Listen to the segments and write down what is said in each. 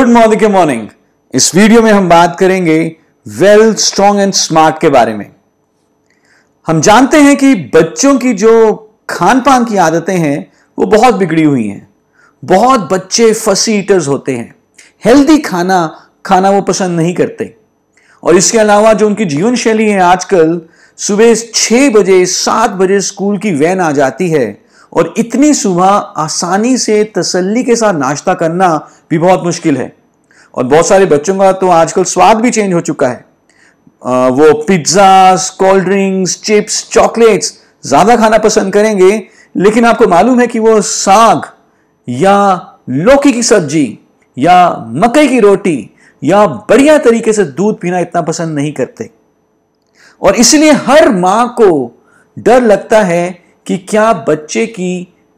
good morning morning इस video में हम बात करेंगे वेल स्ट्रॉन्ग एंड स्मार्ट के बारे में हम जानते हैं कि बच्चों की जो खान पान की आदतें हैं वो बहुत बिगड़ी हुई हैं बहुत बच्चे फसी ईटर्स होते हैं हेल्दी खाना खाना वो पसंद नहीं करते और इसके अलावा जो उनकी जीवन शैली है आजकल सुबह छह बजे सात बजे स्कूल की वैन आ जाती है और इतनी सुबह आसानी से तसल्ली के साथ नाश्ता करना भी बहुत मुश्किल है और बहुत सारे बच्चों का तो आजकल स्वाद भी चेंज हो चुका है आ, वो pizza cold drinks chips chocolates ज़्यादा खाना पसंद करेंगे लेकिन आपको मालूम है कि वो साग या लौकी की सब्जी या मकई की रोटी या बढ़िया तरीके से दूध पीना इतना पसंद नहीं करते और इसलिए हर माँ को डर लगता है कि क्या बच्चे की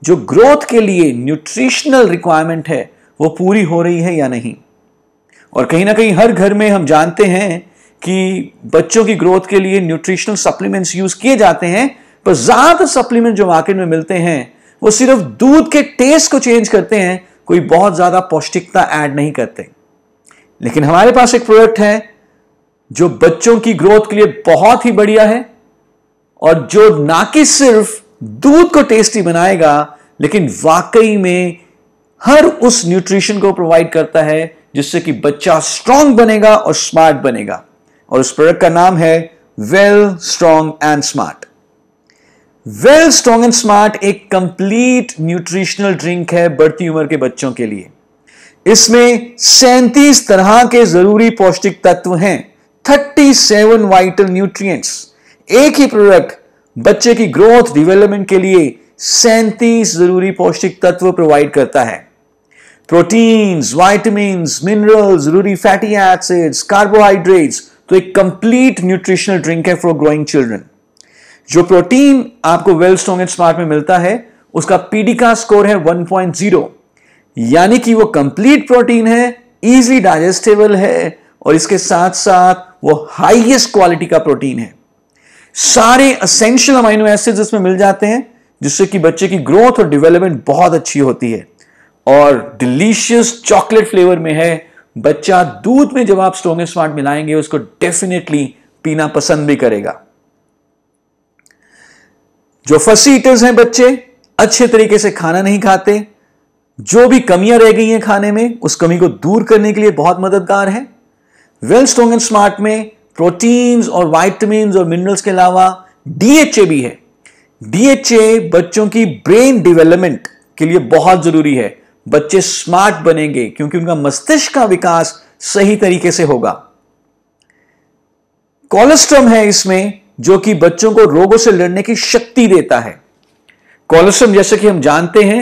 जो ग्रोथ के लिए न्यूट्रिशनल रिक्वायरमेंट है वो पूरी हो रही है या नहीं और कहीं ना कहीं हर घर में हम जानते हैं कि बच्चों की ग्रोथ के लिए न्यूट्रिशनल सप्लीमेंट्स यूज किए जाते हैं पर ज़्यादातर सप्लीमेंट जो मार्केट में मिलते हैं वो सिर्फ दूध के टेस्ट को चेंज करते हैं कोई बहुत ज़्यादा पौष्टिकता ऐड नहीं करते लेकिन हमारे पास एक प्रोडक्ट है जो बच्चों की ग्रोथ के लिए बहुत ही बढ़िया है और जो ना कि सिर्फ दूध को टेस्टी बनाएगा लेकिन वाकई में हर उस न्यूट्रिशन को प्रोवाइड करता है जिससे कि बच्चा स्ट्रांग बनेगा और स्मार्ट बनेगा और उस प्रोडक्ट का नाम है well strong and smart well strong and smart एक कंप्लीट न्यूट्रिशनल ड्रिंक है बढ़ती उम्र के बच्चों के लिए इसमें सैंतीस तरह के जरूरी पौष्टिक तत्व हैं 37 वाइटल न्यूट्रिएंट्स एक ही प्रोडक्ट बच्चे की ग्रोथ डेवलपमेंट के लिए सैंतीस जरूरी पौष्टिक तत्व प्रोवाइड करता है प्रोटीन्स वाइटमिन मिनरल जरूरी फैटी एसिड्स कार्बोहाइड्रेट्स तो एक कंप्लीट न्यूट्रिशनल ड्रिंक है फॉर ग्रोइंग चिल्ड्रन जो प्रोटीन आपको वेल स्ट्रॉन्ग एंड स्मार्ट में मिलता है उसका पीडी का स्कोर है 1.0 यानी कि वो कंप्लीट प्रोटीन है इजीली डाइजेस्टेबल है और इसके साथ साथ वो हाईएस्ट क्वालिटी का प्रोटीन है सारे असेंशियल अमाइनो एसिड्स इसमें मिल जाते हैं जिससे कि बच्चे की ग्रोथ और डेवलपमेंट बहुत अच्छी होती है और डिलीशियस चॉकलेट फ्लेवर में है बच्चा दूध में जब आप स्ट्रोंग स्मार्ट मिलाएंगे उसको डेफिनेटली पीना पसंद भी करेगा जो फसी ईटर्स हैं बच्चे अच्छे तरीके से खाना नहीं खाते जो भी कमियां रह गई हैं खाने में उस कमी को दूर करने के लिए बहुत मददगार है वेल स्ट्रोंग एंड स्मार्ट में प्रोटीन्स और वाइटमिन और मिनरल्स के अलावा डीएचए भी है डीएचए बच्चों की ब्रेन डेवलपमेंट के लिए बहुत जरूरी है बच्चे स्मार्ट बनेंगे क्योंकि उनका मस्तिष्क का विकास सही तरीके से होगा कोलेस्ट्रम है इसमें जो कि बच्चों को रोगों से लड़ने की शक्ति देता है कोलेस्ट्रम जैसे कि हम जानते हैं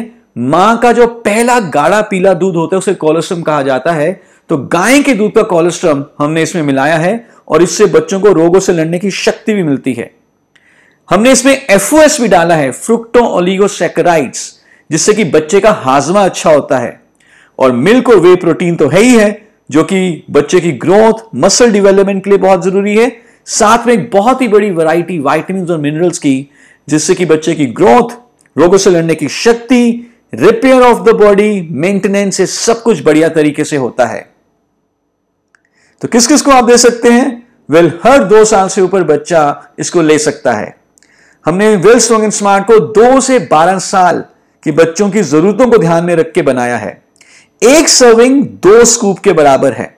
मां का जो पहला गाढ़ा पीला दूध होता है उसे कोलेस्ट्रम कहा जाता है तो गाय के दूध का कोलेस्ट्रम हमने इसमें मिलाया है और इससे बच्चों को रोगों से लड़ने की शक्ति भी मिलती है हमने इसमें एफ भी डाला है फ्रुक्टो ओलिगोसेक्राइड्स जिससे कि बच्चे का हाजमा अच्छा होता है और मिल्क और वे प्रोटीन तो है ही है जो कि बच्चे की ग्रोथ मसल डेवलपमेंट के लिए बहुत जरूरी है साथ में एक बहुत ही बड़ी वैरायटी वाइटमिन और मिनरल्स की जिससे कि बच्चे की ग्रोथ रोगों से लड़ने की शक्ति repair of the body maintenance ये सब कुछ बढ़िया तरीके से होता है तो किस किस को आप दे सकते हैं वेल हर दो साल से ऊपर बच्चा इसको ले सकता है हमने वेल स्ट्रॉन्ग एंड स्मार्ट को दो से बारह साल के बच्चों की जरूरतों को ध्यान में रख के बनाया है एक सर्विंग दो स्कूप के बराबर है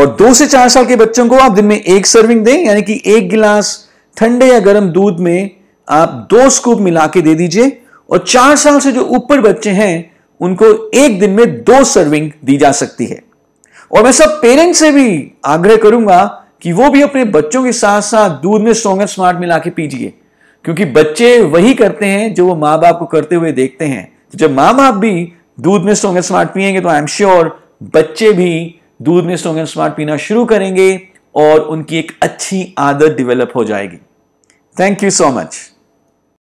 और दो से चार साल के बच्चों को आप दिन में एक सर्विंग दें यानी कि एक गिलास ठंडे या गर्म दूध में आप दो स्कूप मिला के दे दीजिए और चार साल से जो ऊपर बच्चे हैं उनको एक दिन में दो सर्विंग दी जा सकती है और मैं सब पेरेंट्स से भी आग्रह करूंगा कि वो भी अपने बच्चों के साथ साथ दूध में स्ट्रॉन्ग एंड स्मार्ट मिला के पीजिए क्योंकि बच्चे वही करते हैं जो वो माँ बाप को करते हुए देखते हैं तो जब माँ बाप भी दूध में स्ट्रॉन्ग एंड स्मार्ट पिएंगे तो आई एम श्योर बच्चे भी दूध में स्ट्रॉन्ग एंड स्मार्ट पीना शुरू करेंगे और उनकी एक अच्छी आदत डेवलप हो जाएगी थैंक यू सो मच